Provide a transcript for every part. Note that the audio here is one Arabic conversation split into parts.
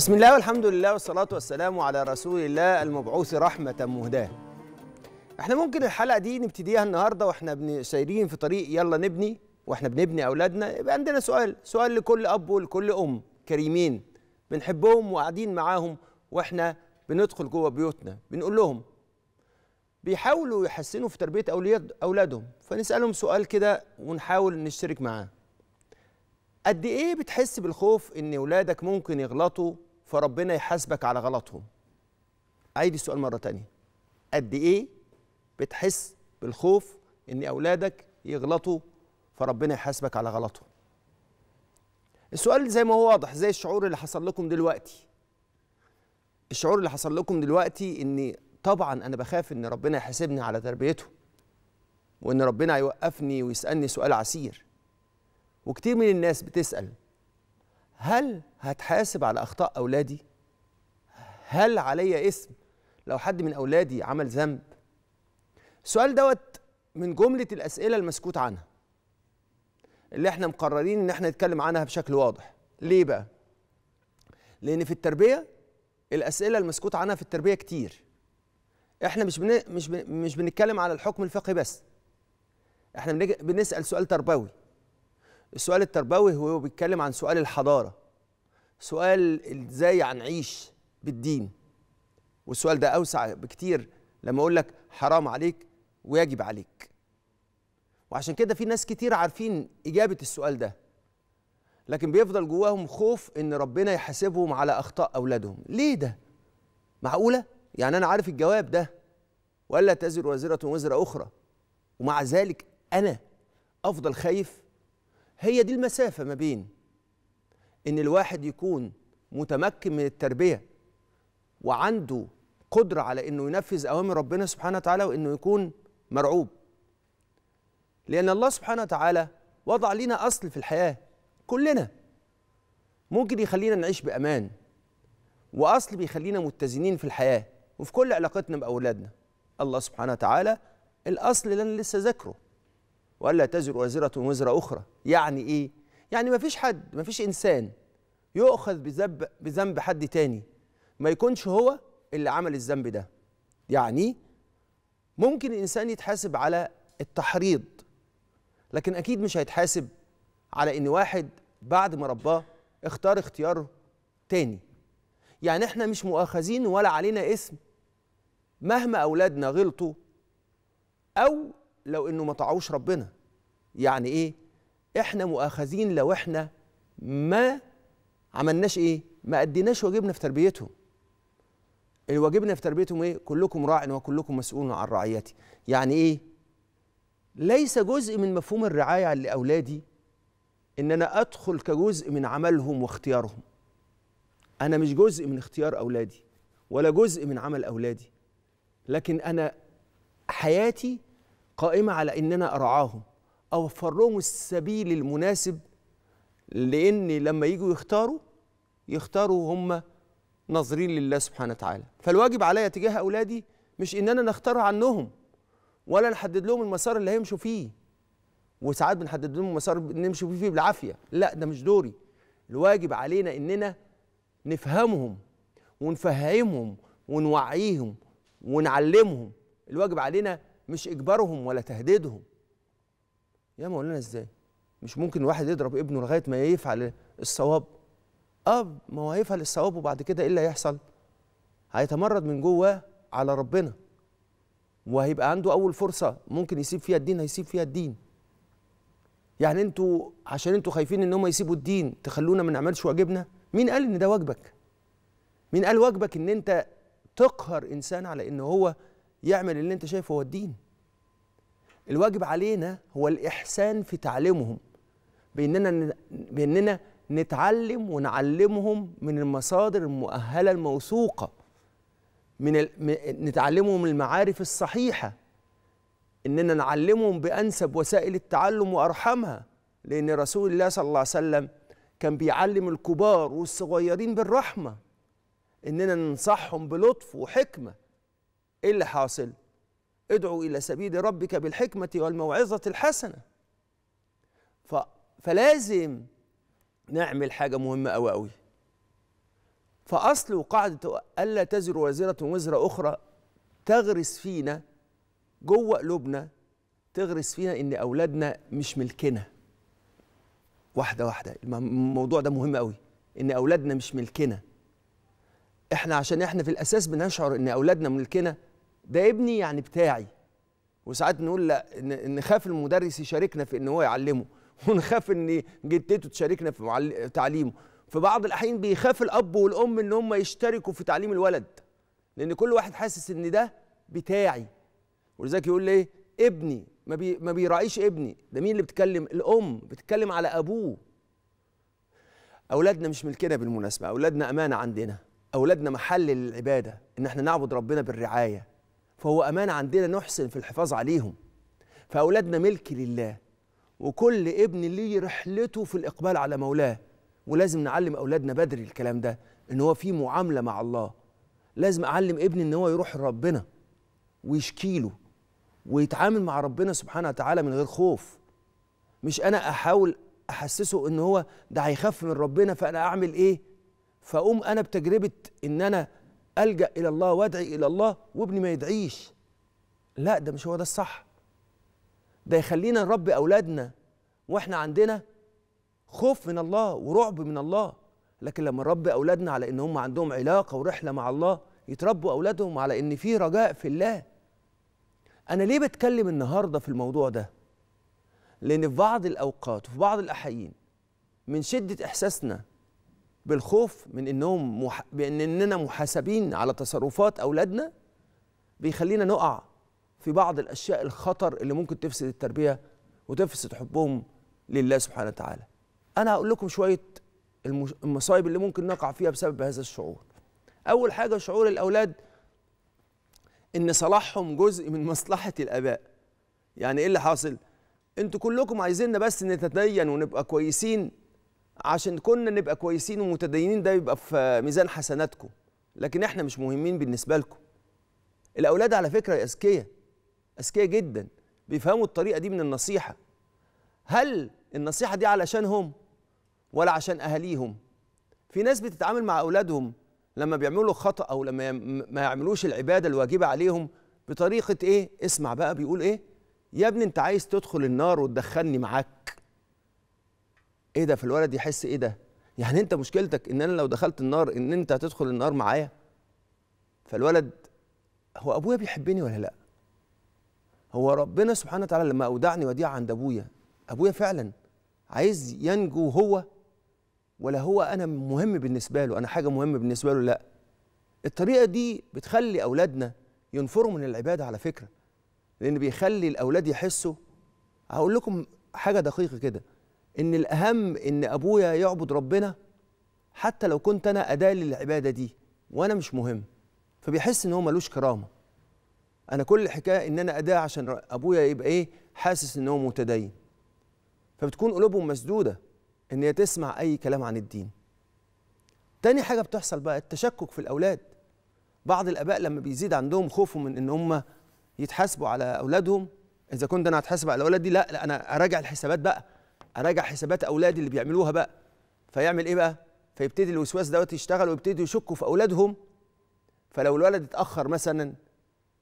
بسم الله والحمد لله والصلاة والسلام على رسول الله المبعوث رحمة مهداة احنا ممكن الحلقة دي نبتديها النهاردة واحنا سايرين في طريق يلا نبني واحنا بنبني أولادنا يبقى عندنا سؤال سؤال لكل أب ولكل أم كريمين بنحبهم وقاعدين معاهم واحنا بندخل جوه بيوتنا بنقول لهم بيحاولوا يحسنوا في تربية أولادهم فنسألهم سؤال كده ونحاول نشترك معاه قد إيه بتحس بالخوف إن ولادك ممكن يغلطوا فربنا يحاسبك على غلطهم عيد السؤال مرة تانية قد إيه بتحس بالخوف إن أولادك يغلطوا فربنا يحاسبك على غلطهم السؤال زي ما هو واضح زي الشعور اللي حصل لكم دلوقتي الشعور اللي حصل لكم دلوقتي إن طبعا أنا بخاف إن ربنا يحاسبني على تربيته وإن ربنا يوقفني ويسألني سؤال عسير وكتير من الناس بتسأل هل هتحاسب على اخطاء اولادي هل علي اسم لو حد من اولادي عمل ذنب السؤال دوت من جمله الاسئله المسكوت عنها اللي احنا مقررين ان احنا نتكلم عنها بشكل واضح ليه بقى لان في التربيه الاسئله المسكوت عنها في التربيه كتير احنا مش بن... مش بن... مش بنتكلم على الحكم الفقهي بس احنا بنسال سؤال تربوي السؤال التربوي هو بيتكلم عن سؤال الحضارة سؤال ازاي هنعيش بالدين والسؤال ده أوسع بكتير لما أقول لك حرام عليك ويجب عليك وعشان كده في ناس كتير عارفين إجابة السؤال ده لكن بيفضل جواهم خوف إن ربنا يحاسبهم على أخطاء أولادهم ليه ده؟ معقولة؟ يعني أنا عارف الجواب ده ولا تزر وزرة وزر أخرى ومع ذلك أنا أفضل خايف هي دي المسافة ما بين إن الواحد يكون متمكن من التربية وعنده قدرة على إنه ينفذ أوامر ربنا سبحانه وتعالى وإنه يكون مرعوب لأن الله سبحانه وتعالى وضع لنا أصل في الحياة كلنا ممكن يخلينا نعيش بأمان وأصل بيخلينا متزنين في الحياة وفي كل علاقتنا بأولادنا الله سبحانه وتعالى الأصل اللي أنا لسه ذاكره والا تزر وازره وزر اخرى يعني ايه يعني ما فيش حد ما فيش انسان يؤخذ بذنب بذنب حد تاني ما يكونش هو اللي عمل الذنب ده يعني ممكن الانسان يتحاسب على التحريض لكن اكيد مش هيتحاسب على ان واحد بعد ما رباه اختار اختيار تاني يعني احنا مش مؤاخذين ولا علينا اسم مهما اولادنا غلطوا او لو انه ما طاعوش ربنا يعني ايه احنا مؤاخذين لو احنا ما عملناش ايه ما اديناش واجبنا في تربيتهم الواجبنا في تربيتهم ايه كلكم راع وكلكم مسؤول عن رعيته يعني ايه ليس جزء من مفهوم الرعايه لاولادي ان انا ادخل كجزء من عملهم واختيارهم انا مش جزء من اختيار اولادي ولا جزء من عمل اولادي لكن انا حياتي قائمة على إننا أرعاهم أوفر لهم السبيل المناسب لأن لما يجوا يختاروا يختاروا هم ناظرين لله سبحانه وتعالى فالواجب عليا تجاه أولادي مش إننا نختار عنهم ولا نحدد لهم المسار اللي هيمشوا فيه وساعات بنحدد لهم المسار نمشي فيه بالعافية لا ده مش دوري الواجب علينا إننا نفهمهم ونفهمهم ونوعيهم ونعلمهم الواجب علينا مش اجبارهم ولا تهديدهم يا مولانا ازاي مش ممكن واحد يضرب ابنه لغايه ما يفعل الصواب اه ما هو هيفعل الصواب وبعد كده ايه اللي هيحصل هيتمرد من جواه على ربنا وهيبقى عنده اول فرصه ممكن يسيب فيها الدين هيسيب فيها الدين يعني انتوا عشان انتوا خايفين ان هم يسيبوا الدين تخلونا ما نعملش واجبنا مين قال ان ده واجبك مين قال واجبك ان انت تقهر انسان على ان هو يعمل اللي انت شايفه هو الدين الواجب علينا هو الإحسان في تعليمهم بأننا, بأننا نتعلم ونعلمهم من المصادر المؤهلة الموثوقة من ال... نتعلمهم المعارف الصحيحة إننا نعلمهم بأنسب وسائل التعلم وأرحمها لأن رسول الله صلى الله عليه وسلم كان بيعلم الكبار والصغيرين بالرحمة إننا ننصحهم بلطف وحكمة ايه اللي حاصل ادعو الى سبيل ربك بالحكمه والموعظه الحسنه ف فلازم نعمل حاجه مهمه قوي قوي فاصل قاعده الا تزر وازره وزر اخرى تغرس فينا جوه قلوبنا تغرس فينا ان اولادنا مش ملكنا واحده واحده الموضوع ده مهم قوي ان اولادنا مش ملكنا احنا عشان احنا في الاساس بنشعر ان اولادنا ملكنا ده ابني يعني بتاعي وساعات نقول لا نخاف المدرس يشاركنا في ان هو يعلمه ونخاف ان جدته تشاركنا في تعليمه في بعض الاحيان بيخاف الاب والام ان هم يشتركوا في تعليم الولد لان كل واحد حاسس ان ده بتاعي ولذلك يقول لي ابني ما, بي ما بيراعيش ابني ده مين اللي بتكلم الام بتتكلم على ابوه اولادنا مش ملكنا بالمناسبه اولادنا امانه عندنا اولادنا محل للعباده ان احنا نعبد ربنا بالرعايه فهو أمان عندنا نحسن في الحفاظ عليهم فأولادنا ملك لله وكل ابن ليه رحلته في الإقبال على مولاه ولازم نعلم أولادنا بدري الكلام ده إن هو في معاملة مع الله لازم أعلم ابني إن هو يروح لربنا ويشكيله ويتعامل مع ربنا سبحانه وتعالى من غير خوف مش أنا أحاول أحسسه إن هو ده هيخاف من ربنا فأنا أعمل إيه فأقوم أنا بتجربة إن أنا ألجأ إلى الله وأدعي إلى الله وابني ما يدعيش لا ده مش هو ده الصح ده يخلينا نربي أولادنا وإحنا عندنا خوف من الله ورعب من الله لكن لما نربي أولادنا على إن هم عندهم علاقة ورحلة مع الله يتربوا أولادهم على إن في رجاء في الله أنا ليه بتكلم النهاردة في الموضوع ده لأن في بعض الأوقات وفي بعض الأحيان من شدة إحساسنا بالخوف من انهم مح... بان اننا محاسبين على تصرفات اولادنا بيخلينا نقع في بعض الاشياء الخطر اللي ممكن تفسد التربيه وتفسد حبهم لله سبحانه وتعالى انا هقول لكم شويه المصايب اللي ممكن نقع فيها بسبب هذا الشعور اول حاجه شعور الاولاد ان صلاحهم جزء من مصلحه الاباء يعني ايه اللي حاصل انتوا كلكم عايزيننا بس نتدين ونبقى كويسين عشان كنا نبقى كويسين ومتدينين ده يبقى في ميزان حسناتكم لكن احنا مش مهمين بالنسبه لكم الاولاد على فكره اذكياء اذكياء جدا بيفهموا الطريقه دي من النصيحه هل النصيحه دي علشانهم ولا عشان اهاليهم في ناس بتتعامل مع اولادهم لما بيعملوا خطا او لما ما يعملوش العباده الواجبه عليهم بطريقه ايه اسمع بقى بيقول ايه يا ابني انت عايز تدخل النار وتدخلني معاك ايه ده فالولد يحس ايه ده يعني انت مشكلتك ان انا لو دخلت النار ان انت هتدخل النار معايا فالولد هو ابويا بيحبني ولا لا هو ربنا سبحانه وتعالى لما اودعني وديعه عند ابويا ابويا فعلا عايز ينجو هو ولا هو انا مهم بالنسبه له انا حاجه مهمه بالنسبه له لا الطريقه دي بتخلي اولادنا ينفروا من العباده على فكره لان بيخلي الاولاد يحسوا هقول لكم حاجه دقيقه كده ان الاهم ان ابويا يعبد ربنا حتى لو كنت انا اداه للعباده دي وانا مش مهم فبيحس ان هو ملوش كرامه انا كل الحكايه ان انا اداه عشان ابويا يبقى ايه حاسس ان هو متدين فبتكون قلوبهم مسدوده ان هي تسمع اي كلام عن الدين تاني حاجه بتحصل بقى التشكك في الاولاد بعض الاباء لما بيزيد عندهم خوفهم من ان هم يتحاسبوا على اولادهم اذا كنت انا هتحاسب على الاولاد دي لا, لا انا اراجع الحسابات بقى اراجع حسابات اولادي اللي بيعملوها بقى فيعمل ايه بقى فيبتدي الوسواس دوت يشتغل ويبتدي يشكوا في اولادهم فلو الولد اتاخر مثلا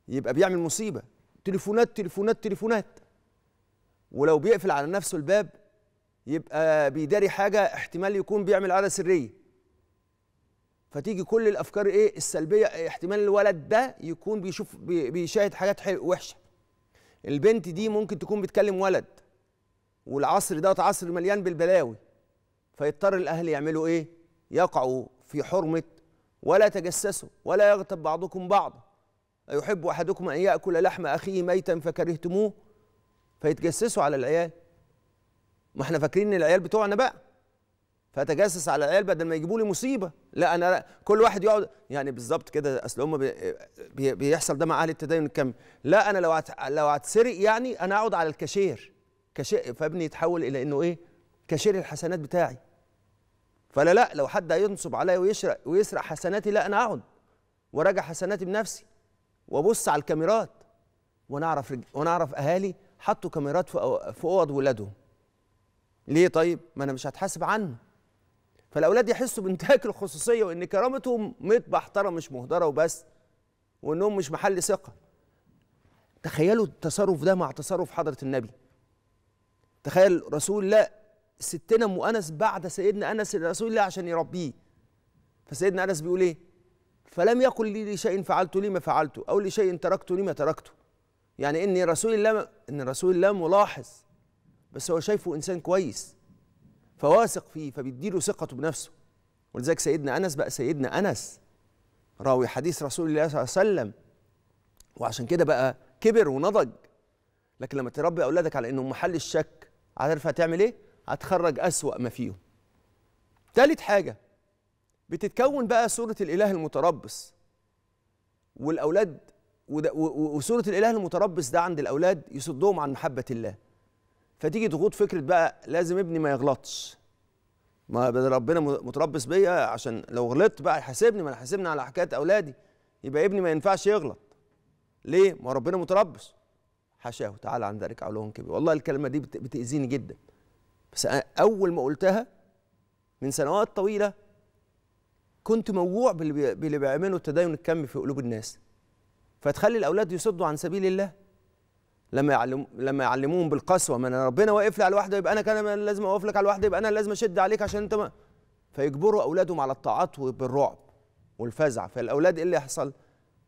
يبقى بيعمل مصيبه تليفونات تليفونات تليفونات ولو بيقفل على نفسه الباب يبقى بيداري حاجه احتمال يكون بيعمل عاده سريه فتيجي كل الافكار ايه السلبيه احتمال الولد ده يكون بيشوف بيشاهد حاجات وحشه البنت دي ممكن تكون بتكلم ولد والعصر دوت عصر مليان بالبلاوي فيضطر الاهل يعملوا ايه يقعوا في حرمه ولا تجسسوا ولا يغتب بعضكم بعضا أيحب أحدكم أن يأكل لحم أخيه ميتا فكرهتموه فيتجسسوا على العيال ما احنا فاكرين ان العيال بتوعنا بقى فاتجسس على العيال بدل ما يجيبوا لي مصيبه لا انا كل واحد يقعد يعني بالظبط كده اصل هم بي بيحصل ده مع اهل التدين الكامل لا انا لو لو هتسرق يعني انا اقعد على الكاشير كشيء فابني يتحول الى انه ايه كشير الحسنات بتاعي فلا لا لو حد هينصب عليا ويسرق ويسرق حسناتي لا انا اقعد وراجع حسناتي بنفسي وابص على الكاميرات وانا اعرف وانا اعرف اهالي حطوا كاميرات في اوض ولادهم ليه طيب ما انا مش هتحاسب عنه فالاولاد يحسوا بانتهاك الخصوصيه وان كرامتهم مت بحترة مش مهدره وبس وانهم مش محل ثقه تخيلوا التصرف ده مع تصرف حضره النبي تخيل رسول الله ستنا ام انس بعد سيدنا انس رسول الله عشان يربيه فسيدنا انس بيقول ايه فلم يقل لي لشيء فعلته ما فعلته او لشيء تركته ما تركته يعني ان رسول الله ان رسول الله ملاحظ بس هو شايفه انسان كويس فواثق فيه فبيديله ثقته بنفسه ولذلك سيدنا انس بقى سيدنا انس راوي حديث رسول الله صلى الله عليه وسلم وعشان كده بقى كبر ونضج لكن لما تربي اولادك على انهم محل الشك عارف هتعمل ايه هتخرج اسوا ما فيهم تالت حاجه بتتكون بقى صوره الاله المتربص والاولاد وصوره الاله المتربص ده عند الاولاد يصدهم عن محبه الله فتيجي تغوط فكره بقى لازم ابني ما يغلطش ما ربنا متربص بيا عشان لو غلطت بقى يحاسبني ما انا على حكايه اولادي يبقى ابني ما ينفعش يغلط ليه ما ربنا متربص حاشاه تعالى عن ذلك علو كبير والله الكلمه دي بتاذيني جدا بس أنا اول ما قلتها من سنوات طويله كنت موجوع باللي بيعمله التدين الكمي في قلوب الناس فتخلي الاولاد يصدوا عن سبيل الله لما يعلم لما يعلموهم بالقسوه ما انا ربنا واقف لي على الواحده يبقى انا كان لازم اوقف لك على الواحده يبقى انا لازم اشد عليك عشان انت ما فيجبروا اولادهم على الطاعات وبالرعب والفزع فالاولاد ايه اللي يحصل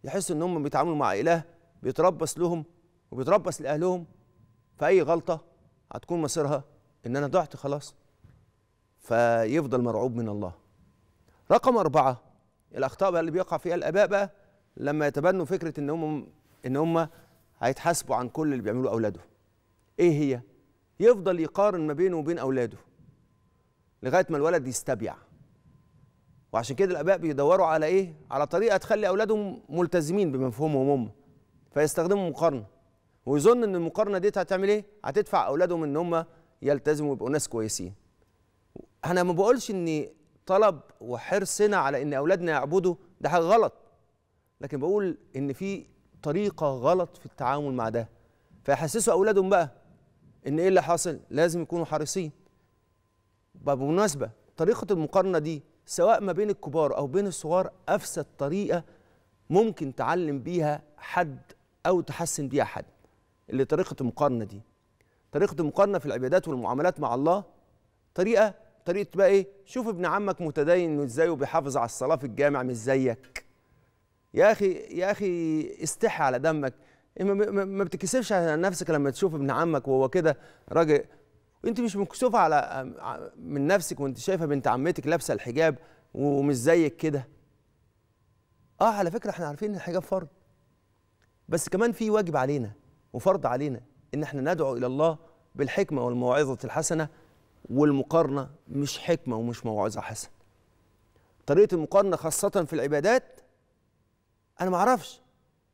يحسوا ان هم بيتعاملوا مع اله بيتربص لهم وبيتربص لاهلهم فاي غلطه هتكون مصيرها ان انا ضعت خلاص فيفضل مرعوب من الله رقم أربعة الأخطاء بقى اللي بيقع فيها الآباء بقى لما يتبنوا فكرة إن هم إن هم هيتحاسبوا عن كل اللي بيعملوه أولاده. إيه هي؟ يفضل يقارن ما بينه وبين أولاده لغاية ما الولد يستبيع. وعشان كده الآباء بيدوروا على إيه؟ على طريقة تخلي أولادهم ملتزمين بمفهومهم هم فيستخدموا مقارنة. ويظن ان المقارنه دي هتعمل ايه هتدفع اولادهم ان هم يلتزموا ويبقوا ناس كويسين انا ما بقولش ان طلب وحرصنا على ان اولادنا يعبدوا ده حاجه غلط لكن بقول ان في طريقه غلط في التعامل مع ده فيحسسوا اولادهم بقى ان ايه اللي حاصل لازم يكونوا حريصين بمناسبه طريقه المقارنه دي سواء ما بين الكبار او بين الصغار افسد طريقه ممكن تعلم بيها حد او تحسن بيها حد اللي طريقه المقارنه دي طريقه المقارنه في العبادات والمعاملات مع الله طريقه طريقه بقى ايه شوف ابن عمك متدين ازاي وبيحافظ على الصلاه في الجامع مش زيك يا اخي يا اخي استحي على دمك إيه، ما بتكسفش على نفسك لما تشوف ابن عمك وهو كده راجل وانت مش مكسوفه على من نفسك وانت شايفه بنت عمتك لابسه الحجاب ومش زيك كده اه على فكره احنا عارفين ان الحجاب فرض بس كمان في واجب علينا وفرض علينا ان احنا ندعو الى الله بالحكمه والموعظه الحسنه والمقارنه مش حكمه ومش موعظه حسنه طريقه المقارنه خاصه في العبادات انا ما اعرفش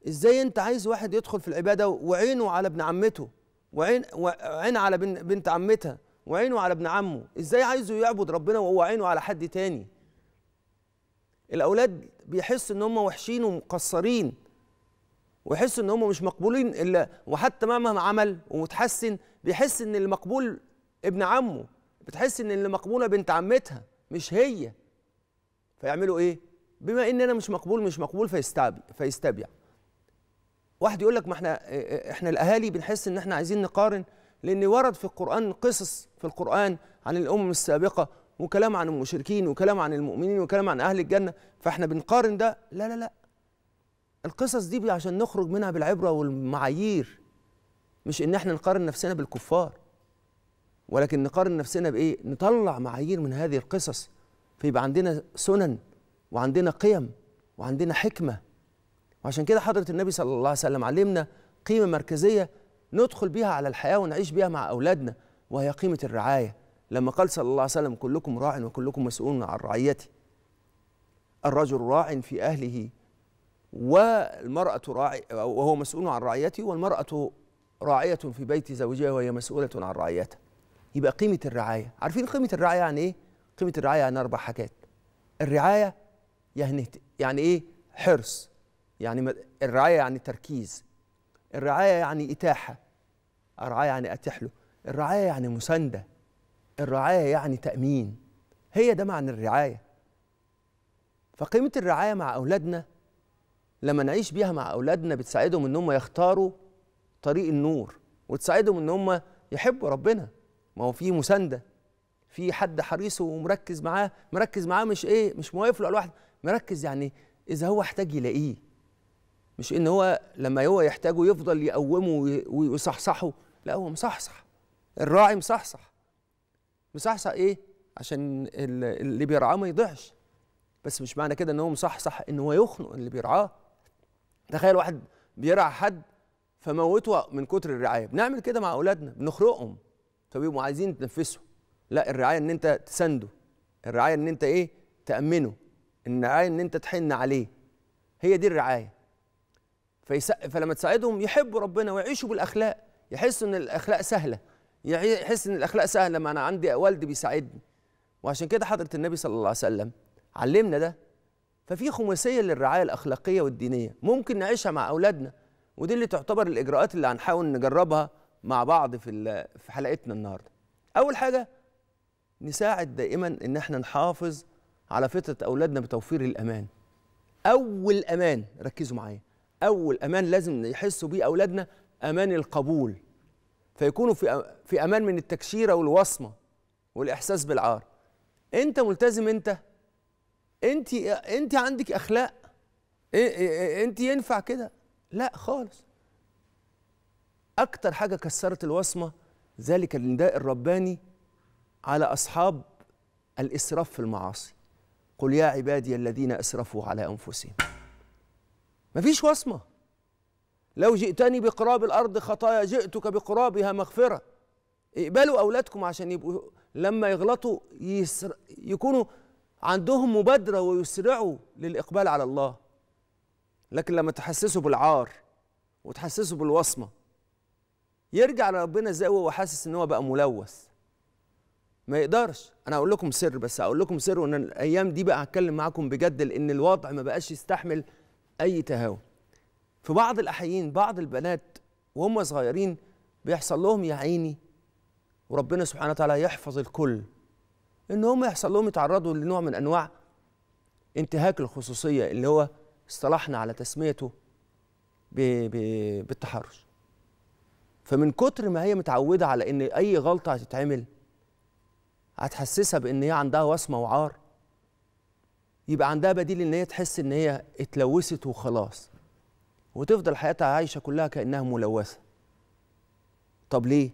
ازاي انت عايز واحد يدخل في العباده وعينه على ابن عمته وعين وعين على بنت عمتها وعينه على ابن عمه ازاي عايزه يعبد ربنا وهو عينه على حد تاني الاولاد بيحسوا ان هم وحشين ومقصرين ويحس ان هم مش مقبولين الا وحتى مهما عمل ومتحسن بيحس ان اللي مقبول ابن عمه بتحس ان اللي مقبوله بنت عمتها مش هي فيعملوا ايه بما ان انا مش مقبول مش مقبول فيستبيع فيستبيع واحد يقول لك ما احنا احنا الاهالي بنحس ان احنا عايزين نقارن لان ورد في القران قصص في القران عن الامم السابقه وكلام عن المشركين وكلام عن المؤمنين وكلام عن اهل الجنه فاحنا بنقارن ده لا لا لا القصص دي عشان نخرج منها بالعبره والمعايير مش ان احنا نقارن نفسنا بالكفار ولكن نقارن نفسنا بايه نطلع معايير من هذه القصص فيبقى عندنا سنن وعندنا قيم وعندنا حكمه وعشان كده حضره النبي صلى الله عليه وسلم علمنا قيمه مركزيه ندخل بيها على الحياه ونعيش بيها مع اولادنا وهي قيمه الرعايه لما قال صلى الله عليه وسلم كلكم راع وكلكم مسؤول عن رعيته الرجل راع في اهله والمرأة راعي وهو مسؤول عن رعيته والمرأة راعية في بيت زوجها وهي مسؤولة عن رعيته يبقى قيمة الرعاية عارفين قيمة الرعاية يعني إيه؟ قيمة الرعاية يعني أربع حاجات الرعاية يعني يعني إيه؟ حرص يعني الرعاية يعني تركيز الرعاية يعني إتاحة الرعاية يعني أتيح له الرعاية يعني مساندة الرعاية يعني تأمين هي ده معنى الرعاية فقيمة الرعاية مع أولادنا لما نعيش بيها مع اولادنا بتساعدهم ان هم يختاروا طريق النور وتساعدهم ان هم يحبوا ربنا ما هو في مسانده في حد حريص ومركز معاه مركز معاه مش ايه مش موقف له لوحده مركز يعني اذا هو احتاج يلاقيه مش ان هو لما هو يحتاجه يفضل يقومه ويصحصحه لا هو مصحصح الراعي مصحصح مصحصح ايه عشان اللي بيرعاه ما يضيعش بس مش معنى كده ان هو مصحصح ان هو يخنق اللي بيرعاه تخيل واحد بيرعى حد فموته من كتر الرعايه بنعمل كده مع اولادنا بنخرقهم فبيبقوا عايزين يتنفسوا لا الرعايه ان انت تسنده الرعايه ان انت ايه تامنه الرعايه ان انت تحن عليه هي دي الرعايه فيس... فلما تساعدهم يحبوا ربنا ويعيشوا بالاخلاق يحسوا ان الاخلاق سهله يحس ان الاخلاق سهله ما انا عندي والدي بيساعدني وعشان كده حضره النبي صلى الله عليه وسلم علمنا ده ففي خماسيه للرعايه الاخلاقيه والدينيه ممكن نعيشها مع اولادنا ودي اللي تعتبر الاجراءات اللي هنحاول نجربها مع بعض في في حلقتنا النهارده اول حاجه نساعد دائما ان احنا نحافظ على فطره اولادنا بتوفير الامان اول امان ركزوا معايا اول امان لازم يحسوا بيه اولادنا امان القبول فيكونوا في في امان من التكشيره والوصمه والاحساس بالعار انت ملتزم انت انت انت عندك اخلاق انت ينفع كده لا خالص اكتر حاجه كسرت الوصمه ذلك النداء الرباني على اصحاب الاسراف في المعاصي قل يا عبادي الذين اسرفوا على انفسهم مفيش وصمه لو جئتني بقراب الارض خطايا جئتك بقرابها مغفره اقبلوا اولادكم عشان يبقوا لما يغلطوا يسر يكونوا عندهم مبادرة ويسرعوا للإقبال على الله لكن لما تحسسه بالعار وتحسسه بالوصمة يرجع لربنا زي هو حاسس ان هو بقى ملوث ما يقدرش انا هقول لكم سر بس هقول لكم سر وان الايام دي بقى هتكلم معاكم بجد لان الوضع ما بقاش يستحمل اي تهاون في بعض الاحيين بعض البنات وهم صغيرين بيحصل لهم يا عيني وربنا سبحانه وتعالى يحفظ الكل ان هم يحصل لهم يتعرضوا لنوع من انواع انتهاك الخصوصيه اللي هو اصطلحنا على تسميته بـ بـ بالتحرش فمن كتر ما هي متعوده على ان اي غلطه هتتعمل هتحسسها بان هي عندها وصمه وعار يبقى عندها بديل ان هي تحس ان هي اتلوثت وخلاص وتفضل حياتها عايشه كلها كانها ملوثه طب ليه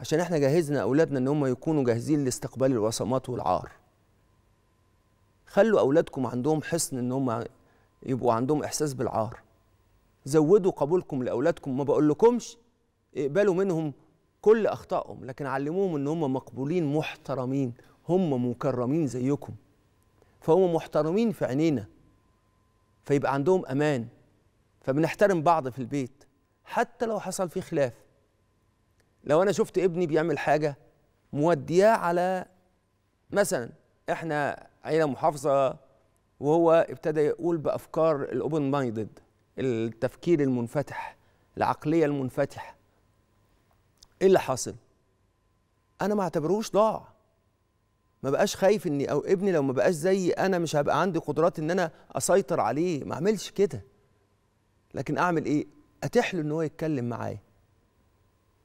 عشان احنا جهزنا اولادنا ان هم يكونوا جاهزين لاستقبال الوصمات والعار خلوا اولادكم عندهم حصن ان هم يبقوا عندهم احساس بالعار زودوا قبولكم لاولادكم ما بقولكمش اقبلوا منهم كل اخطائهم لكن علموهم ان هم مقبولين محترمين هم مكرمين زيكم فهم محترمين في عينينا فيبقى عندهم امان فبنحترم بعض في البيت حتى لو حصل فيه خلاف لو انا شفت ابني بيعمل حاجه مودياه على مثلا احنا عيله محافظه وهو ابتدى يقول بافكار الاوبن مايندد التفكير المنفتح العقليه المنفتحه ايه اللي حاصل انا ما اعتبرهوش ضاع ما بقاش خايف اني او ابني لو ما بقاش زيي انا مش هبقى عندي قدرات ان انا اسيطر عليه ما اعملش كده لكن اعمل ايه اتح له ان هو يتكلم معايا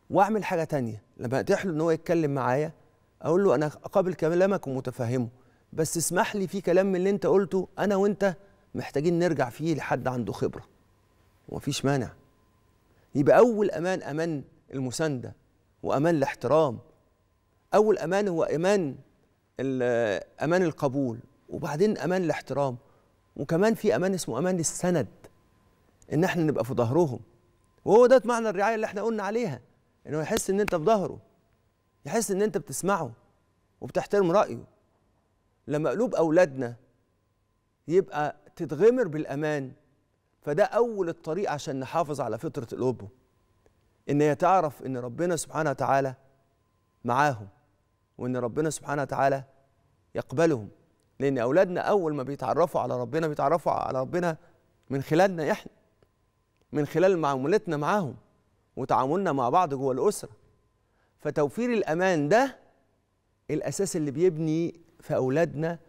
واعمل حاجه تانية لما اتيح له ان هو يتكلم معايا اقول له انا اقابل كلامك ومتفهمه بس اسمح لي في كلام من اللي انت قلته انا وانت محتاجين نرجع فيه لحد عنده خبره ومفيش مانع يبقى اول امان امان المسانده وامان الاحترام اول امان هو امان امان القبول وبعدين امان الاحترام وكمان في امان اسمه امان السند ان احنا نبقى في ظهرهم وهو ده معنى الرعايه اللي احنا قلنا عليها انه يحس ان انت في ظهره يحس ان انت بتسمعه وبتحترم رايه لما قلوب اولادنا يبقى تتغمر بالامان فده اول الطريق عشان نحافظ على فطره قلوبه ان هي تعرف ان ربنا سبحانه وتعالى معاهم وان ربنا سبحانه وتعالى يقبلهم لان اولادنا اول ما بيتعرفوا على ربنا بيتعرفوا على ربنا من خلالنا احنا من خلال معاملتنا معاهم وتعاملنا مع بعض جوه الاسره فتوفير الامان ده الاساس اللي بيبني في اولادنا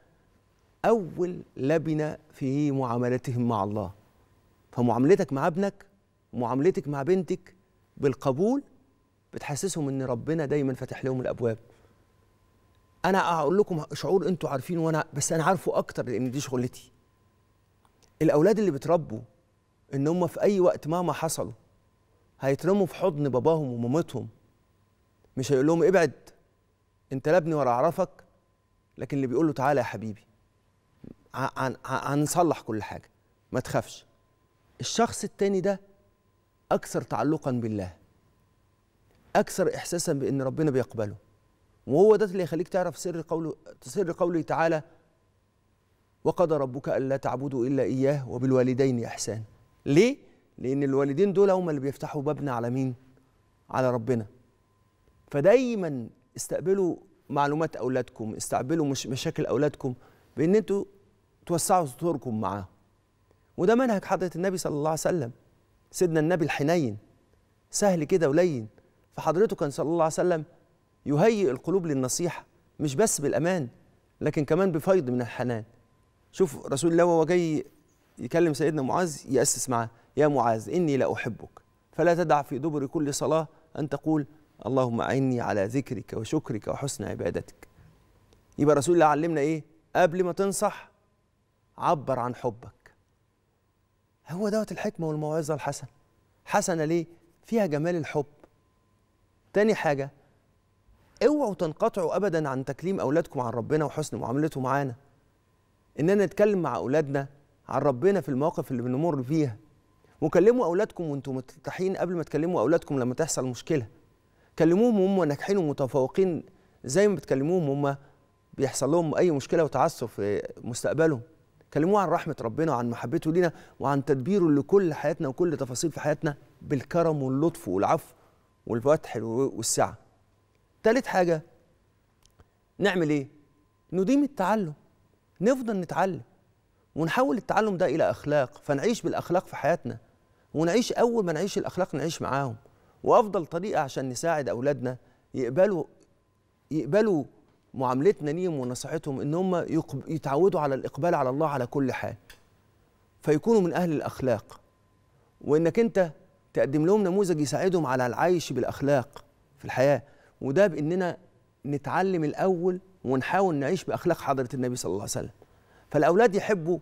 اول لبنه في معاملتهم مع الله فمعاملتك مع ابنك معاملتك مع بنتك بالقبول بتحسسهم ان ربنا دايما فاتح لهم الابواب انا اقول لكم شعور انتوا عارفينه وانا بس انا عارفه اكتر لان دي شغلتي الاولاد اللي بتربوا ان هم في اي وقت مهما حصلوا هيترموا في حضن باباهم ومامتهم مش هيقول لهم ابعد انت لا ابني ولا اعرفك لكن اللي بيقول له تعالى يا حبيبي هنصلح كل حاجه ما تخافش الشخص التاني ده اكثر تعلقا بالله اكثر احساسا بان ربنا بيقبله وهو ده اللي يخليك تعرف سر قوله سر قوله تعالى وقضى ربك الا تعبدوا الا اياه وبالوالدين احسانا ليه لان الوالدين دول هم اللي بيفتحوا بابنا على مين على ربنا فدايما استقبلوا معلومات اولادكم استقبلوا مش مشاكل اولادكم بان انتوا توسعوا صدوركم معاه وده منهج حضره النبي صلى الله عليه وسلم سيدنا النبي الحنين سهل كده ولين فحضرته كان صلى الله عليه وسلم يهيئ القلوب للنصيحه مش بس بالامان لكن كمان بفيض من الحنان شوف رسول الله وهو جاي يكلم سيدنا معاذ يأسس معاه يا معاذ إني لأحبك فلا تدع في دبر كل صلاة أن تقول اللهم أعني على ذكرك وشكرك وحسن عبادتك يبقى رسول الله علمنا إيه قبل ما تنصح عبر عن حبك هو دوت الحكمة والموعظة الحسنة حسنة ليه فيها جمال الحب تاني حاجة اوعوا تنقطعوا أبدا عن تكليم أولادكم عن ربنا وحسن معاملته معانا إننا نتكلم مع أولادنا عن ربنا في المواقف اللي بنمر فيها وكلموا اولادكم وانتم مرتاحين قبل ما تكلموا اولادكم لما تحصل مشكله كلموهم وهم ناجحين ومتفوقين زي ما بتكلموهم وهم بيحصل لهم اي مشكله وتعسف في مستقبلهم كلموه عن رحمه ربنا وعن محبته لينا وعن تدبيره لكل حياتنا وكل تفاصيل في حياتنا بالكرم واللطف والعفو والفتح والسعه تالت حاجه نعمل ايه نديم التعلم نفضل نتعلم ونحول التعلم ده الى اخلاق فنعيش بالاخلاق في حياتنا ونعيش اول ما نعيش الاخلاق نعيش معاهم وافضل طريقه عشان نساعد اولادنا يقبلوا يقبلوا معاملتنا ليهم ونصيحتهم ان هم يتعودوا على الاقبال على الله على كل حال فيكونوا من اهل الاخلاق وانك انت تقدم لهم نموذج يساعدهم على العيش بالاخلاق في الحياه وده باننا نتعلم الاول ونحاول نعيش باخلاق حضره النبي صلى الله عليه وسلم فالاولاد يحبوا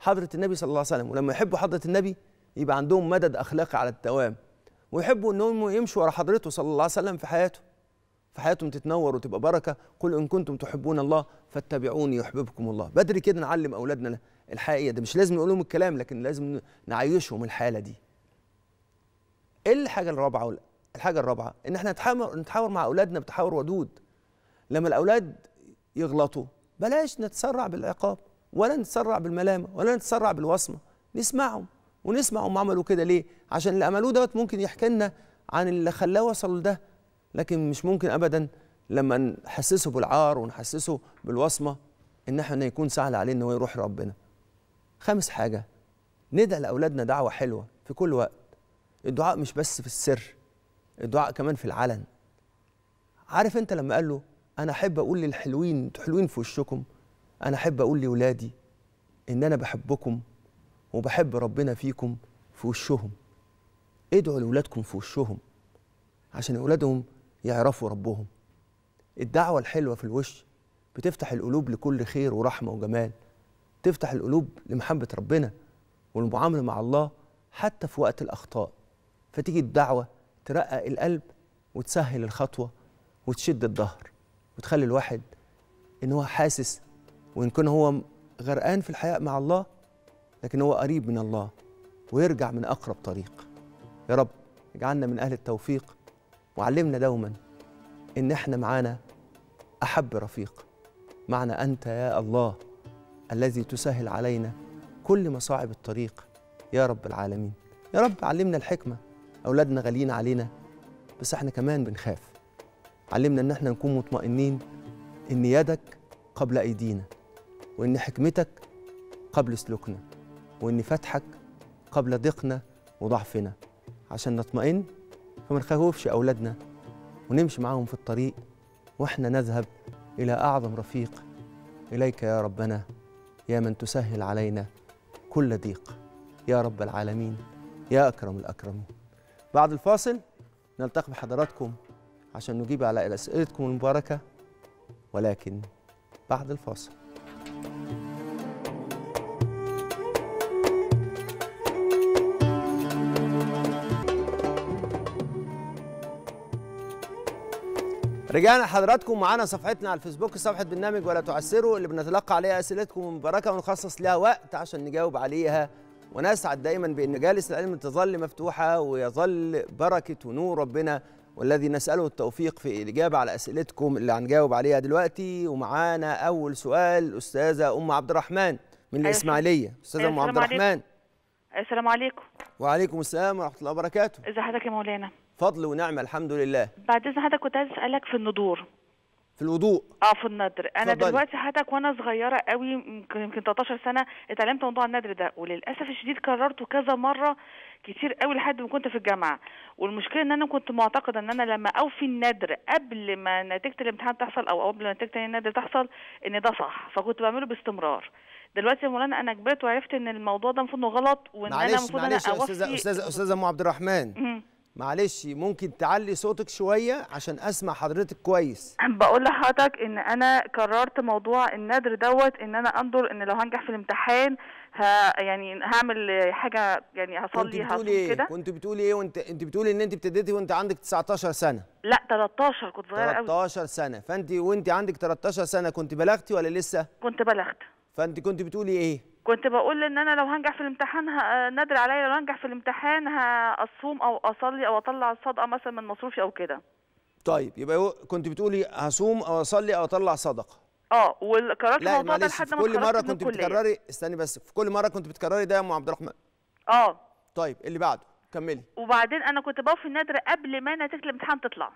حضره النبي صلى الله عليه وسلم ولما يحبوا حضره النبي يبقى عندهم مدد اخلاقي على التوام ويحبوا انهم يمشوا ورا حضرته صلى الله عليه وسلم في حياته في حياتهم تتنور وتبقى بركه قل ان كنتم تحبون الله فاتبعوني يحببكم الله بدري كده نعلم اولادنا الحقيقه ده مش لازم نقول لهم الكلام لكن لازم نعيشهم الحاله دي ايه الحاجه الرابعه الحاجه الرابعه ان احنا نتحاور نتحاور مع اولادنا بتحاور ودود لما الاولاد يغلطوا بلاش نتسرع بالعقاب ولا نتسرع بالملامه ولا نتسرع بالوصمه نسمعهم ونسمع هم عملوا كده ليه عشان اللي عملوه دوت ممكن يحكي لنا عن اللي خلاه وصل ده لكن مش ممكن ابدا لما نحسسه بالعار ونحسسه بالوصمه ان احنا يكون سهل عليه ان هو يروح ربنا خامس حاجه ندعي لاولادنا دعوه حلوه في كل وقت الدعاء مش بس في السر الدعاء كمان في العلن عارف انت لما قال له انا احب اقول للحلوين انتوا حلوين في وشكم انا احب اقول لاولادي ان انا بحبكم وبحب ربنا فيكم في وشهم ادعوا لأولادكم في وشهم عشان أولادهم يعرفوا ربهم الدعوة الحلوة في الوش بتفتح القلوب لكل خير ورحمة وجمال تفتح القلوب لمحبة ربنا والمعاملة مع الله حتى في وقت الأخطاء فتيجي الدعوة ترقق القلب وتسهل الخطوة وتشد الظهر وتخلي الواحد إن هو حاسس وإن كان هو غرقان في الحياة مع الله لكن هو قريب من الله ويرجع من أقرب طريق يا رب اجعلنا من أهل التوفيق وعلمنا دوما إن إحنا معانا أحب رفيق معنا أنت يا الله الذي تسهل علينا كل مصاعب الطريق يا رب العالمين يا رب علمنا الحكمة أولادنا غاليين علينا بس احنا كمان بنخاف علمنا ان احنا نكون مطمئنين ان يدك قبل ايدينا وان حكمتك قبل سلوكنا وإن فتحك قبل ضيقنا وضعفنا عشان نطمئن فما نخوفش أولادنا ونمشي معاهم في الطريق وإحنا نذهب إلى أعظم رفيق إليك يا ربنا يا من تسهل علينا كل ضيق يا رب العالمين يا أكرم الأكرمين بعد الفاصل نلتقي بحضراتكم عشان نجيب على أسئلتكم المباركة ولكن بعد الفاصل رجعنا حضراتكم معانا صفحتنا على الفيسبوك صفحه برنامج ولا تعسروا اللي بنتلقى عليها اسئلتكم المباركه ونخصص لها وقت عشان نجاوب عليها ونسعد دايما بان مجالس العلم تظل مفتوحه ويظل بركه ونور ربنا والذي نساله التوفيق في الاجابه على اسئلتكم اللي هنجاوب عليها دلوقتي ومعانا اول سؤال استاذه ام عبد الرحمن من الاسماعيليه استاذه ام عبد الرحمن السلام عليكم وعليكم السلام ورحمه الله وبركاته ازي حضرتك يا مولانا فضل ونعمه الحمد لله بعد اذن حضرتك كنت عايز اسالك في الندور في الوضوء اه في النضر انا فضل. دلوقتي حضرتك وانا صغيره قوي يمكن 13 سنه اتعلمت موضوع النضر ده وللاسف الشديد كررته كذا مره كتير قوي لحد ما كنت في الجامعه والمشكله ان انا كنت معتقده ان انا لما اوفي النذر قبل ما نتيجه الامتحان تحصل او قبل ما نتيجه النذر تحصل ان ده صح فكنت بعمله باستمرار دلوقتي يا مولانا انا كبرت وعرفت ان الموضوع ده المفروض انه غلط وان انا المفروض انا اوفي معلش استاذه استاذه ام عبد الرحمن -م. معلش ممكن تعلي صوتك شويه عشان اسمع حضرتك كويس بقول لحضرتك ان انا قررت موضوع الندر دوت ان انا انظر ان لو هنجح في الامتحان ها يعني هعمل حاجه يعني هصلي هصوم إيه؟ كده كنت بتقولي ايه وانت انت بتقولي ان انت ابتديتي وانت عندك 19 سنه لا 13 كنت صغيره قوي 13 سنه فانت وانت عندك 13 سنه كنت بلغتي ولا لسه كنت بلغت فانت كنت بتقولي ايه كنت بقول ان انا لو هنجح في الامتحان ه... آه، نادر عليا لو هنجح في الامتحان هصوم او اصلي او اطلع الصدقه مثلا من مصروفي او كده طيب يبقى كنت بتقولي هصوم او اصلي او اطلع صدقه اه وقررت الموضوع ده لحد ما كل مره كنت بتكرري استني بس في كل مره كنت بتكرري ده يا ام عبد الرحمن اه طيب اللي بعده كملي وبعدين انا كنت بوفي النادر قبل ما نتيجه الامتحان تطلع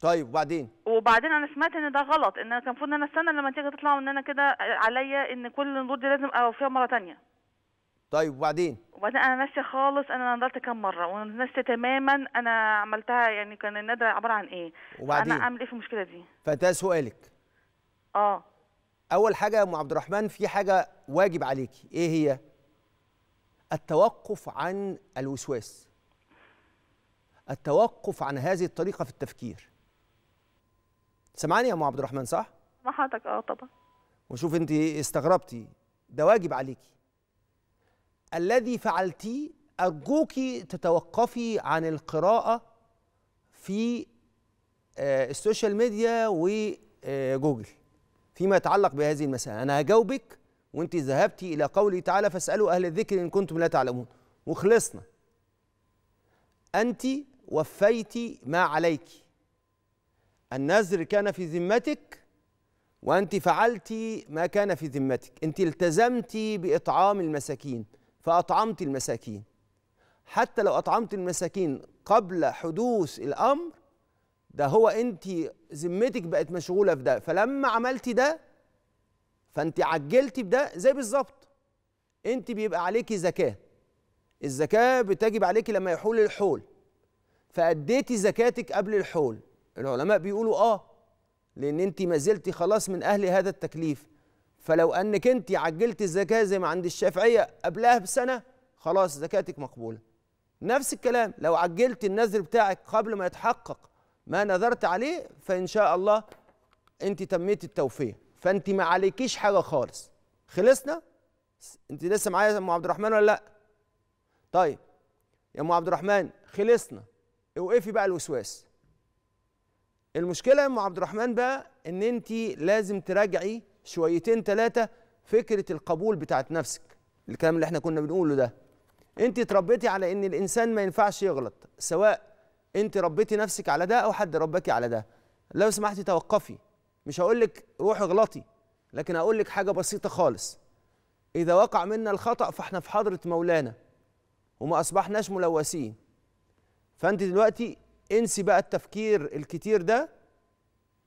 طيب وبعدين وبعدين انا سمعت ان ده غلط ان انا كان المفروض ان انا استنى لما النتيجه تطلع وان انا كده عليا ان كل النضوج دي لازم اوفيها مره ثانيه طيب وبعدين وبعدين انا ناسيه خالص انا نضلت كام مره وناسيه تماما انا عملتها يعني كان الندى عباره عن ايه وبعدين انا اعمل ايه في المشكله دي فده سؤالك اه اول حاجه يا ام عبد الرحمن في حاجه واجب عليكي ايه هي التوقف عن الوسواس التوقف عن هذه الطريقه في التفكير سمعاني يا ام عبد الرحمن صح؟ حضرتك اه طبعا وشوف انت استغربتي ده واجب عليكي الذي فعلتيه ارجوك تتوقفي عن القراءه في آه، السوشيال ميديا وجوجل آه، فيما يتعلق بهذه المساله انا هجاوبك وانت ذهبتي الى قوله تعالى فاسالوا اهل الذكر ان كنتم لا تعلمون وخلصنا انت وفيتي ما عليكِ النذر كان في ذمتك وأنت فعلت ما كان في ذمتك أنت التزمت بإطعام المساكين فأطعمت المساكين حتى لو أطعمت المساكين قبل حدوث الأمر ده هو أنت ذمتك بقت مشغولة في ده فلما عملتي ده فأنت عجلتي بده زي بالظبط أنت بيبقى عليكي زكاة الزكاة بتجب عليكي لما يحول الحول فأديتي زكاتك قبل الحول العلماء بيقولوا اه لان انت ما زلت خلاص من اهل هذا التكليف فلو انك انت عجلت الزكاه زي ما عند الشافعيه قبلها بسنه خلاص زكاتك مقبوله نفس الكلام لو عجلت النذر بتاعك قبل ما يتحقق ما نذرت عليه فان شاء الله انت تميت التوفيه فانت ما عليكيش حاجه خالص خلصنا انت لسه معايا يا ام عبد الرحمن ولا لا طيب يا ام عبد الرحمن خلصنا اوقفي بقى الوسواس المشكله يا ام عبد الرحمن بقى ان انت لازم تراجعي شويتين ثلاثه فكره القبول بتاعت نفسك الكلام اللي احنا كنا بنقوله ده انت اتربيتي على ان الانسان ما ينفعش يغلط سواء انت ربيتي نفسك على ده او حد ربكي على ده لو سمحتي توقفي مش هقول لك روحي اغلطي لكن هقول لك حاجه بسيطه خالص اذا وقع منا الخطا فاحنا في حضره مولانا وما اصبحناش ملوثين فانت دلوقتي انسي بقى التفكير الكتير ده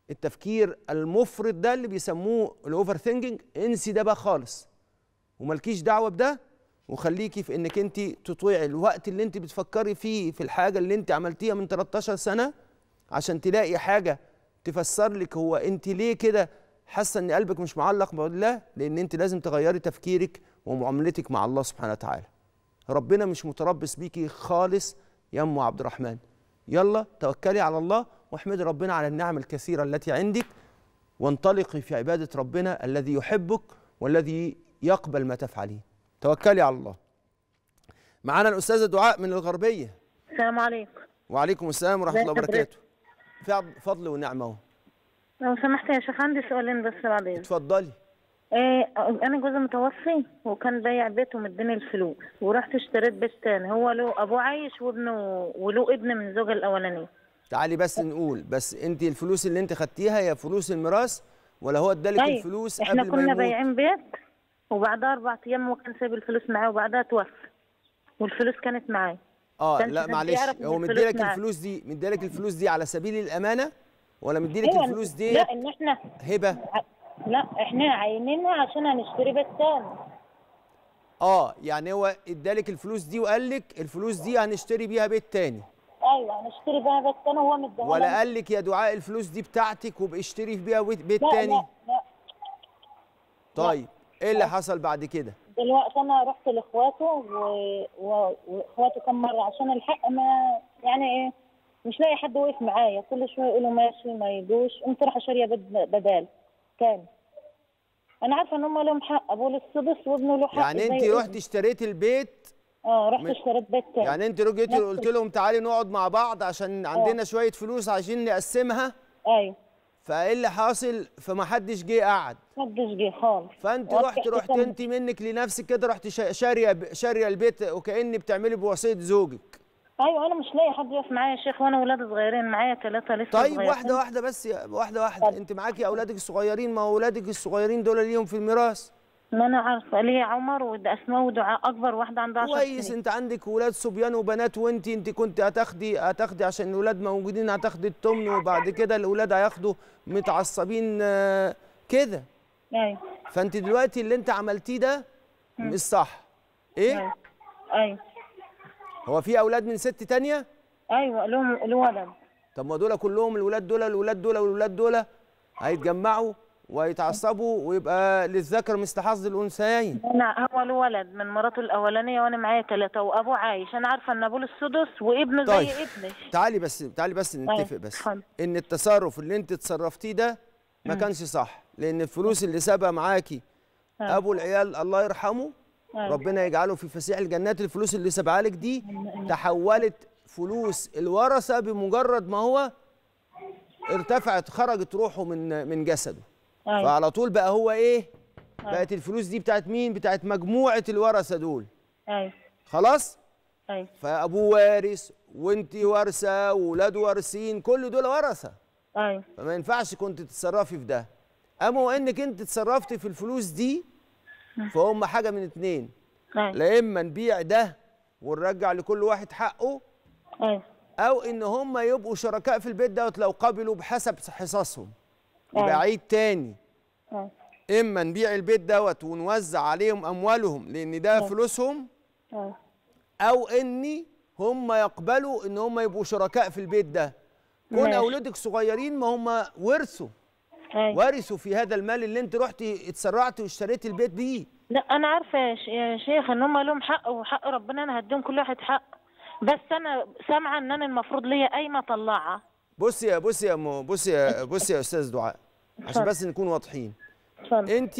التفكير المفرط ده اللي بيسموه الاوفر ثينكينج انسي ده بقى خالص ومالكيش دعوه بده وخليكي في انك انت تطيعي الوقت اللي انت بتفكري فيه في الحاجه اللي انت عملتيها من 13 سنه عشان تلاقي حاجه تفسر لك هو انت ليه كده حاسه ان قلبك مش معلق بالله لان انت لازم تغيري تفكيرك ومعاملتك مع الله سبحانه وتعالى ربنا مش متربص بيكي خالص يا ام عبد الرحمن يلا توكلي على الله واحمدي ربنا على النعم الكثيرة التي عندك وانطلقي في عبادة ربنا الذي يحبك والذي يقبل ما تفعلين توكلي على الله معانا الأستاذة دعاء من الغربية السلام عليكم وعليكم السلام ورحمة الله وبركاته في فضل ونعمة اهو لو سمحت يا شيخ عندي سؤالين بس بعدين اتفضلي آه، انا جوزي متوفي وكان بايع بيته ومديني الفلوس ورحت اشتريت بيت تاني هو له ابوه عايش وابنه وله ابن من الزوجه الاولانيه تعالي بس نقول بس انت الفلوس اللي انت خدتيها هي فلوس الميراث ولا هو ادالك طيب. الفلوس قبل ما احنا كنا بايعين بيت وبعدها اربع ايام هو كان سايب الفلوس معاه وبعدها توفى والفلوس كانت معايا اه لا معلش هو مديلك الفلوس دي مديلك الفلوس دي على سبيل الامانه ولا مديلك إيه، الفلوس دي لا ان احنا هبه لا احنا عينينها عشان هنشتري بيت تاني اه يعني هو ادالك الفلوس دي وقال لك الفلوس دي هنشتري بيها بيت تاني ايوه هنشتري بيها بيت تاني وهو مديها ولا قال لك يا دعاء الفلوس دي بتاعتك وبيشتري اشتري بيها بيت لا تاني لا لا طيب لا. ايه اللي حصل بعد كده دلوقتي انا رحت لاخواته و... واخواته كم مره عشان الحق ما يعني ايه مش لاقي حد واقف معايا كل شويه يقولوا ماشي ما يجوش قمت رايحه شاريه بدال كان انا عارفه ان هم لهم حق ابو الصبس وابنه له حق يعني انت رحت اشتريت البيت اه رحت اشتريت بيت تاني يعني انت رجعتي قلت لهم تعالي نقعد مع بعض عشان آه. عندنا أوه. شويه فلوس عايزين نقسمها ايوه فايه اللي حاصل فما حدش جه قعد محدش جه خالص فانت رحت إيه رحت انت منك لنفسك كده رحت شاريه شاريه البيت وكاني بتعملي بوصيه زوجك ايوه انا مش لاقي حد يقف معايا يا شيخ وانا اولاد صغيرين معايا ثلاثه لسه طيب صغيرين. واحده واحده بس واحده واحده طيب. انت معاكي اولادك الصغيرين ما اولادك الصغيرين دول ليهم في الميراث ما انا عارفه ليه عمر واسماء ودعاء اكبر واحده عندها 10 كويس انت عندك ولاد صبيان وبنات وانت انت كنت هتاخدي هتاخدي عشان الاولاد موجودين هتاخدي التمن وبعد كده الاولاد هياخدوا متعصبين آه، كده ايوه فانت دلوقتي اللي انت عملتيه ده مش صح ايه أيوه. أيوة. هو في اولاد من ست تانية ايوه لهم الولد طب ما دول كلهم الولاد دول الولاد دول والولاد دول هيتجمعوا ويتعصبوا ويبقى للذكر مثل حظ الانثيين انا هو الولد من مراته الاولانيه وانا معايا ثلاثه وابوه عايش انا عارفه ان ابوه السدس وابنه طيب. زي ابني تعالي بس تعالي بس طيب، نتفق بس حل. ان التصرف اللي انت اتصرفتيه ده ما م. كانش صح لان الفلوس اللي سابها معاكي آه. ابو العيال الله يرحمه ربنا يجعله في فسيح الجنات الفلوس اللي سابعه لك دي تحولت فلوس الورثه بمجرد ما هو ارتفعت خرجت روحه من من جسده أيوة. فعلى طول بقى هو ايه أيوة. بقت الفلوس دي بتاعت مين بتاعت مجموعه الورثه دول ايوه خلاص ايوه فابوه وارث وانت وارثه واولاده وارثين كل دول ورثه ايوه فما ينفعش كنت تتصرفي في ده اما وانك انت اتصرفتي في الفلوس دي فهم حاجه من اتنين أيوه. لا اما نبيع ده ونرجع لكل واحد حقه ايوه او ان هم يبقوا شركاء في البيت دوت لو قبلوا بحسب حصصهم يبقى أيوه. عيد تاني أيوه. اما نبيع البيت دوت ونوزع عليهم اموالهم لان ده أيوه. فلوسهم أيوه. او اني هم يقبلوا ان هم يبقوا شركاء في البيت ده كون اولادك صغيرين ما هم ورثوا ورثوا أيوة. في هذا المال اللي انت رحتي اتسرعتي واشتريتي البيت بيه لا انا عارفه يا شيخ ان هم لهم حق وحق ربنا انا هديهم كل واحد حق بس انا سامعه ان انا المفروض ليا قايمه اطلعها بصي يا بصي يا بصي يا بصي يا استاذ دعاء عشان بس نكون واضحين انت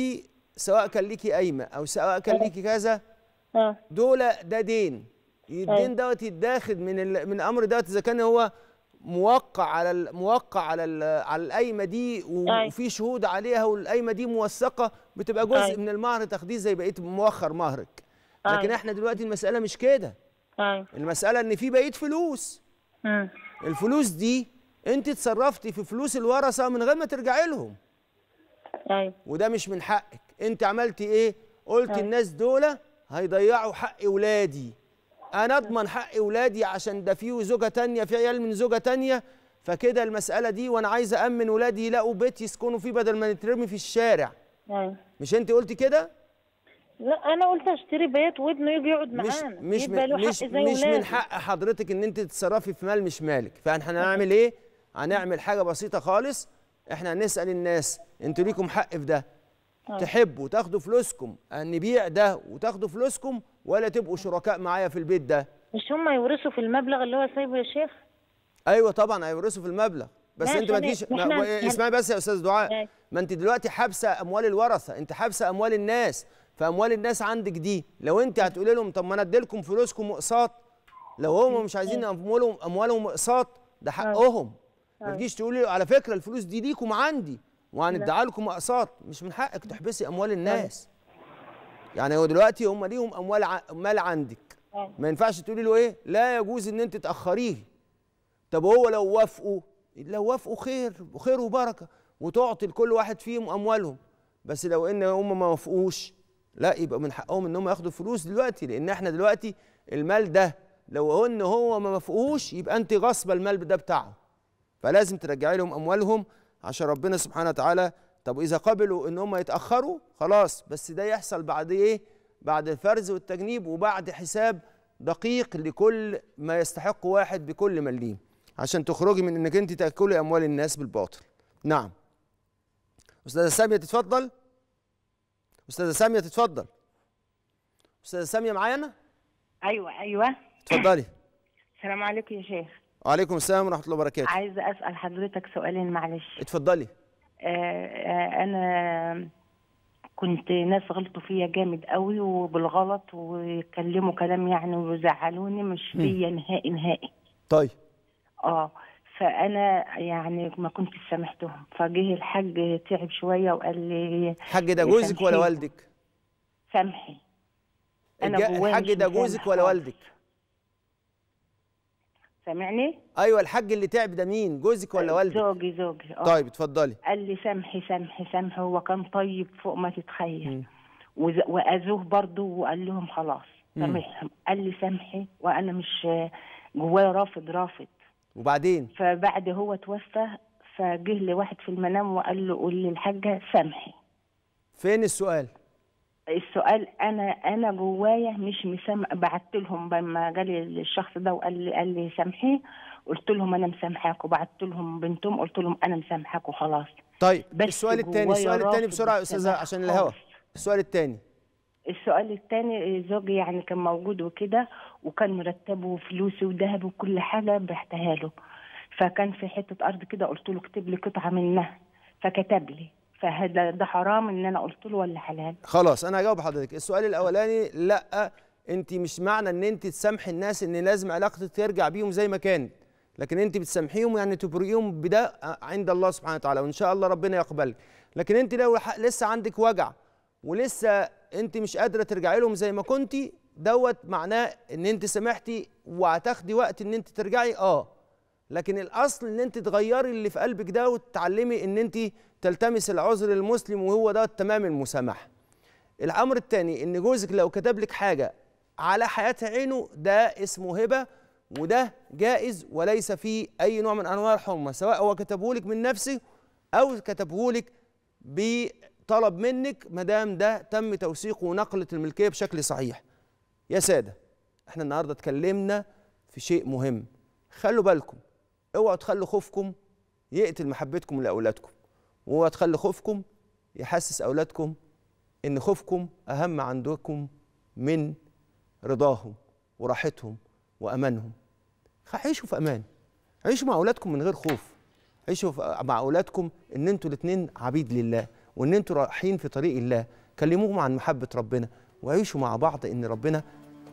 سواء كان ليكي قايمه او سواء كان أيوة. ليكي كذا آه. دول ده دين الدين أيوة. دوت يتاخد من من امر دوت اذا كان هو موقع على موقع على على القايمه دي أيوة. وفي شهود عليها والقايمه دي موثقه بتبقى جزء أي. أيوة. من المهر تاخديه زي بقيه مؤخر مهرك لكن أي. أيوة. احنا دلوقتي المساله مش كده المساله ان في بقيه فلوس أي. الفلوس دي انت اتصرفتي في فلوس الورثه من غير ما ترجعي لهم ايوه وده مش من حقك انت عملتي ايه قلت أي. الناس دول هيضيعوا حق ولادي انا اضمن حق اولادي عشان ده فيه زوجه تانية في عيال من زوجه تانية فكده المساله دي وانا عايز امن اولادي يلاقوا بيت يسكنوا فيه بدل ما نترمي في الشارع نعم. مش انت قلتي كده لا انا قلت اشتري بيت وابنه يجي يقعد معانا مش يبقى له مش حق زي مش من حق حضرتك ان انت تتصرفي في مال مش مالك فاحنا نعم. هنعمل ايه هنعمل حاجه بسيطه خالص احنا هنسال الناس انتوا ليكم حق في ده أه. تحبوا تاخدوا فلوسكم نبيع ده وتاخدوا فلوسكم ولا تبقوا شركاء معايا في البيت ده مش هم يورثوا في المبلغ اللي هو سايبه يا شيخ ايوه طبعا هيورثوا في المبلغ بس انت ما تجيش اسمعي بس يا استاذ دعاء ما انت دلوقتي حابسه اموال الورثه انت حابسه اموال الناس فاموال الناس عندك دي لو انت هتقولي لهم طب ما انا اديلكم فلوسكم اقساط لو هم مش عايزين اموالهم اموالهم اقساط ده طيب. حقهم ما طيب. تجيش تقولي على فكره الفلوس دي ليكم عندي وهندعي لكم اقساط مش من حقك تحبسي اموال الناس يعني هو دلوقتي هم ليهم اموال مال عندك آه. ما ينفعش تقولي له ايه لا يجوز ان انت تاخريه طب هو لو وافقوا لو وافقوا خير وخير وبركه وتعطي لكل واحد فيهم اموالهم بس لو ان هم ما وافقوش لا يبقى من حقهم ان هم ياخدوا فلوس دلوقتي لان احنا دلوقتي المال ده لو ان هو ما وافقوش يبقى انت غصبه المال ده بتاعه فلازم ترجعي لهم اموالهم عشان ربنا سبحانه وتعالى طب واذا قبلوا ان هم يتاخروا خلاص بس ده يحصل بعد ايه بعد الفرز والتجنيب وبعد حساب دقيق لكل ما يستحق واحد بكل مليم عشان تخرجي من انك انت تاكلي اموال الناس بالباطل نعم استاذه ساميه تتفضل استاذه ساميه تتفضل استاذه ساميه معانا ايوه ايوه اتفضلي السلام عليكم يا شيخ وعليكم السلام ورحمه الله وبركاته عايزه اسال حضرتك سؤالين معلش اتفضلي آه، آه، انا كنت ناس غلطوا فيا جامد قوي وبالغلط ويتكلموا كلام يعني ويزعلوني مش فيا نهائي نهائي طيب اه فانا يعني ما كنتش سامحتهم فجه الحاج تعب شويه وقال لي الحاج ده جوزك ولا والدك سامحي انا الحاج ده جوزك ولا والدك سامعني ايوه الحاج اللي تعب ده مين جوزك ولا والدك زوجي زوجي اه طيب اتفضلي قال لي سامحي سامحي سامحي هو كان طيب فوق ما تتخيل واذوه برضه وقال لهم خلاص سامحهم قال لي سامحي وانا مش جوايا رافض رافض وبعدين فبعد هو توفى فجه لواحد في المنام وقال له قول للحاجه سامحي فين السؤال السؤال انا انا جوايا مش مسام بعت لهم لما جالي الشخص ده وقال لي قال لي سامحيه قلت لهم انا مسامحاك وبعت لهم بنتهم قلت لهم انا مسامحاك وخلاص طيب السؤال الثاني السؤال الثاني بسرعه يا استاذه عشان الهوا السؤال الثاني السؤال الثاني زوجي يعني كان موجود وكده وكان مرتبه وفلوسي وذهب وكل حاجه بعتها له فكان في حته ارض كده قلت له اكتب لي قطعه منها فكتب لي فهذا ده حرام ان انا قلت له ولا حلال خلاص انا هجاوب حضرتك السؤال الاولاني لا انت مش معنى ان انت تسامحي الناس ان لازم علاقتك ترجع بيهم زي ما كانت لكن انت بتسامحيهم يعني تبرئيهم بده عند الله سبحانه وتعالى وان شاء الله ربنا يقبلك لكن انت لو لسه عندك وجع ولسه انت مش قادره ترجعي لهم زي ما كنتي دوت معناه ان انت سامحتي وهتاخدي وقت ان انت ترجعي اه لكن الاصل ان انت تغيري اللي في قلبك ده وتتعلمي ان انت تلتمس العذر المسلم وهو ده تمام المسامحه الامر الثاني ان جوزك لو كتب لك حاجه على حياه عينه ده اسمه هبه وده جائز وليس فيه اي نوع من انواع الحرمه سواء هو كتبه لك من نفسه او كتبه لك بطلب منك ما دام ده تم توثيقه ونقله الملكيه بشكل صحيح يا ساده احنا النهارده اتكلمنا في شيء مهم خلوا بالكم اوعوا تخلوا خوفكم يقتل محبتكم لاولادكم واوعوا تخلوا خوفكم يحسس اولادكم ان خوفكم اهم عندكم من رضاهم وراحتهم وامانهم عيشوا في امان عيشوا مع اولادكم من غير خوف عيشوا مع اولادكم ان انتوا الاثنين عبيد لله وان انتوا رايحين في طريق الله كلموهم عن محبه ربنا وعيشوا مع بعض ان ربنا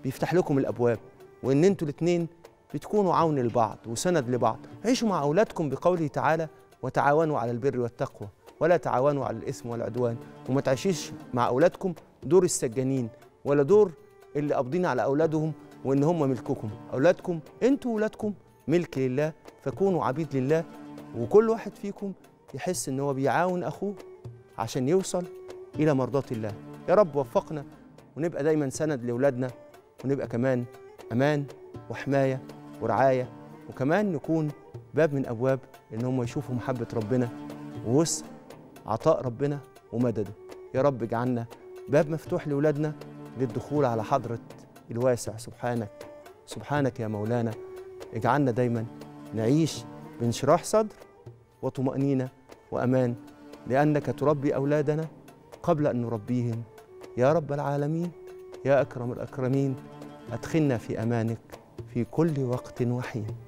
بيفتح لكم الابواب وان انتوا الاثنين بتكونوا عون لبعض وسند لبعض عيشوا مع أولادكم بقوله تعالى وتعاونوا على البر والتقوى ولا تعاونوا على الإثم والعدوان وما تعيشيش مع أولادكم دور السجانين ولا دور اللي قابضين على أولادهم وإن هم ملككم أولادكم أنتوا أولادكم ملك لله فكونوا عبيد لله وكل واحد فيكم يحس إن هو بيعاون أخوه عشان يوصل إلى مرضاة الله يا رب وفقنا ونبقى دايما سند لأولادنا ونبقى كمان أمان وحماية ورعايه وكمان نكون باب من ابواب ان هم يشوفوا محبه ربنا ووسع عطاء ربنا ومدده يا رب اجعلنا باب مفتوح لاولادنا للدخول على حضره الواسع سبحانك سبحانك يا مولانا اجعلنا دايما نعيش بانشراح صدر وطمأنينة وأمان لأنك تربي أولادنا قبل أن نربيهم يا رب العالمين يا أكرم الأكرمين أدخلنا في أمانك في كل وقت وحين